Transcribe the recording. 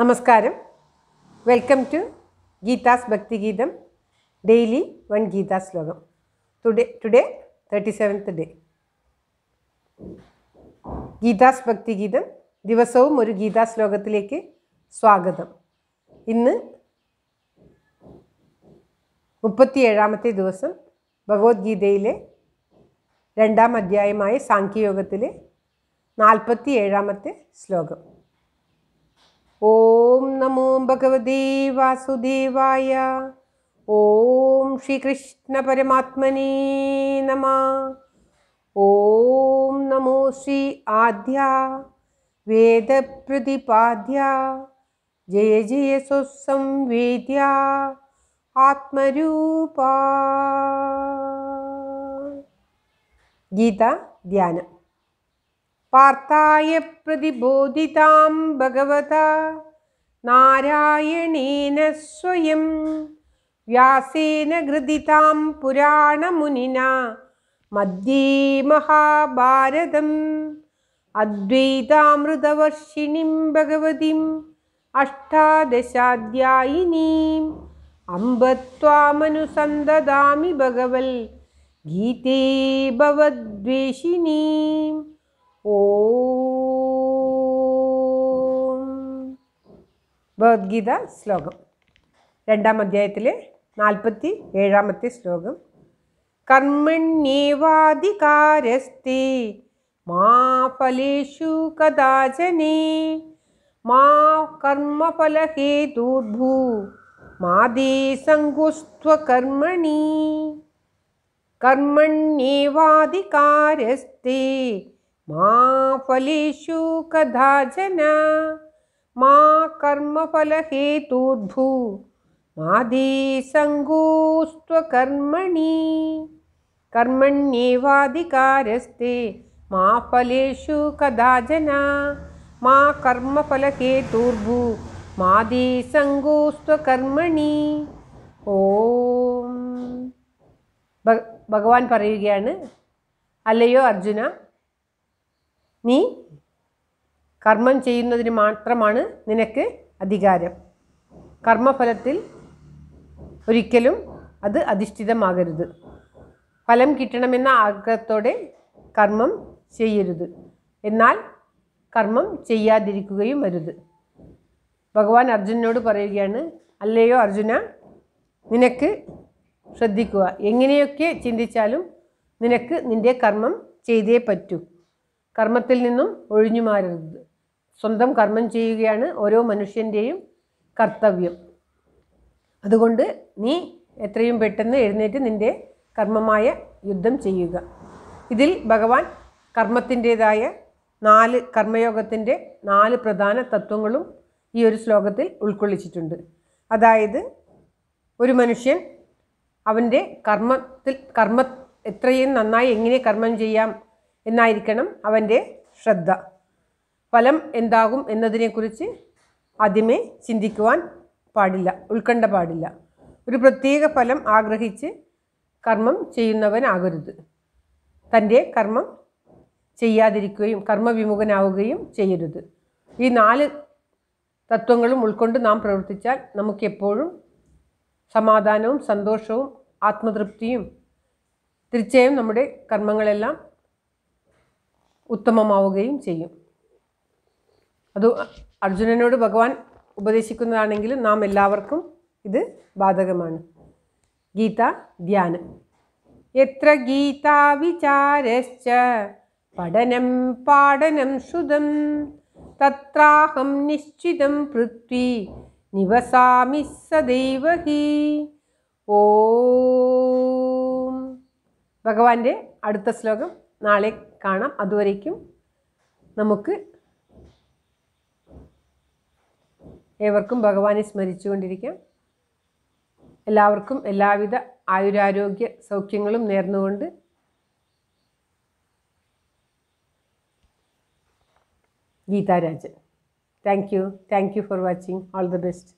നമസ്കാരം welcome to Geetha's ഭക്തിഗീതം daily one Gita ശ്ലോകം today today thirty seventh day Geetha's ഭക്തിഗീതം ദിവസവും ഒരു ഗീതാ ശ്ലോകത്തിലേക്ക് സ്വാഗതം ഇന്ന് മുപ്പത്തിയേഴാമത്തെ ദിവസം ഭഗവത്ഗീതയിലെ രണ്ടാം അധ്യായമായ സാഖ്യയോഗത്തിലെ നാൽപ്പത്തി ഏഴാമത്തെ ശ്ലോകം ഓം നമോ ഭഗവതേ വാസുദേവായ ഓം ശ്രീകൃഷ്ണ പരമാത്മനേ നമ ഓം നമോ ശ്രീ ആദ്യ വേദപ്രതിപാദ്യ ജയ ജയ സുസംവേദ്യ ആത്മരൂപ ഗീത ധ്യാനം पार्थाय प्रतिबोधितां भगवता नारायणेन स्वयं व्यासेन घृदितां पुराणमुनिना मध्ये महाभारतम् अद्वैतामृतवर्षिणीं भगवतीम् अष्टादशाध्यायिनीम् अम्ब त्वामनुसन्ददामि भगवल् गीते भवद्वेषिणीम् ഓം ഭഗവത്ഗീത ശ്ലോകം രണ്ടാം അധ്യായത്തിലെ നാൽപ്പത്തി ഏഴാമത്തെ ശ്ലോകം കർമ്മണ്യേവാധികാരസ്തി മാ ഫലേഷു കഥാചനേ മാ കർമ്മഫലഹേതുർഭൂ മാതേ കർമ്മണി കർമ്മണ്യേവാധികാരസ്തേ मा फलेषु कदाचन मा कर्मफलहेतुर्भू मादिसङ्गोस्त्वकर्मणि कर्मण्येवाधिकारस्ते मा फलेषु कदाचन मा कर्मफलहेतुर्भू മാതീസംഗോസ്ത്വകർമ്മണി ഓം ഭഗവാൻ പറയുകയാണ് അല്ലയോ അർജുന നീ കർമ്മം ചെയ്യുന്നതിന് മാത്രമാണ് നിനക്ക് അധികാരം കർമ്മഫലത്തിൽ ഒരിക്കലും അത് അധിഷ്ഠിതമാകരുത് ഫലം കിട്ടണമെന്ന ആഗ്രഹത്തോടെ കർമ്മം ചെയ്യരുത് എന്നാൽ കർമ്മം ചെയ്യാതിരിക്കുകയും വരുത് ഭഗവാൻ അർജുനോട് പറയുകയാണ് അല്ലയോ അർജുന നിനക്ക് ശ്രദ്ധിക്കുക എങ്ങനെയൊക്കെ ചിന്തിച്ചാലും നിനക്ക് നിൻ്റെ കർമ്മം ചെയ്തേ പറ്റൂ കർമ്മത്തിൽ നിന്നും ഒഴിഞ്ഞു മാറരുത് സ്വന്തം കർമ്മം ചെയ്യുകയാണ് ഓരോ മനുഷ്യൻ്റെയും കർത്തവ്യം അതുകൊണ്ട് നീ എത്രയും പെട്ടെന്ന് എഴുന്നേറ്റ് നിൻ്റെ കർമ്മമായ യുദ്ധം ചെയ്യുക ഇതിൽ ഭഗവാൻ കർമ്മത്തിൻ്റേതായ നാല് കർമ്മയോഗത്തിൻ്റെ നാല് പ്രധാന തത്വങ്ങളും ഈ ഒരു ശ്ലോകത്തിൽ ഉൾക്കൊള്ളിച്ചിട്ടുണ്ട് അതായത് ഒരു മനുഷ്യൻ അവൻ്റെ കർമ്മത്തിൽ കർമ്മ എത്രയും നന്നായി എങ്ങനെ കർമ്മം ചെയ്യാം എന്നായിരിക്കണം അവൻ്റെ ശ്രദ്ധ ഫലം എന്താകും എന്നതിനെക്കുറിച്ച് ആദ്യമേ ചിന്തിക്കുവാൻ പാടില്ല ഉൾക്കണ്ഠ പാടില്ല ഒരു പ്രത്യേക ഫലം ആഗ്രഹിച്ച് കർമ്മം ചെയ്യുന്നവനാകരുത് തൻ്റെ കർമ്മം ചെയ്യാതിരിക്കുകയും കർമ്മവിമുഖനാവുകയും ചെയ്യരുത് ഈ നാല് തത്വങ്ങളും ഉൾക്കൊണ്ട് നാം പ്രവർത്തിച്ചാൽ നമുക്കെപ്പോഴും സമാധാനവും സന്തോഷവും ആത്മതൃപ്തിയും തീർച്ചയായും നമ്മുടെ കർമ്മങ്ങളെല്ലാം ഉത്തമമാവുകയും ചെയ്യും അത് അർജുനനോട് ഭഗവാൻ ഉപദേശിക്കുന്നതാണെങ്കിലും നാം എല്ലാവർക്കും ഇത് ബാധകമാണ് ഗീത ധ്യാനം എത്ര ഗീതാ വിചാരശ്ച പഠനം പാഠനം ശ്രുതം തത്രാഹം നിശ്ചിതം പൃഥ്വി നിവസാമി സദൈവ ഹി ഓ ഭഗവാന്റെ അടുത്ത ശ്ലോകം നാളെ കാണാം അതുവരേക്കും നമുക്ക് ഏവർക്കും ഭഗവാനെ സ്മരിച്ചുകൊണ്ടിരിക്കാം എല്ലാവർക്കും എല്ലാവിധ ആയുരാരോഗ്യ സൗഖ്യങ്ങളും നേർന്നുകൊണ്ട് Geetha Rajan thank you thank you for watching all the best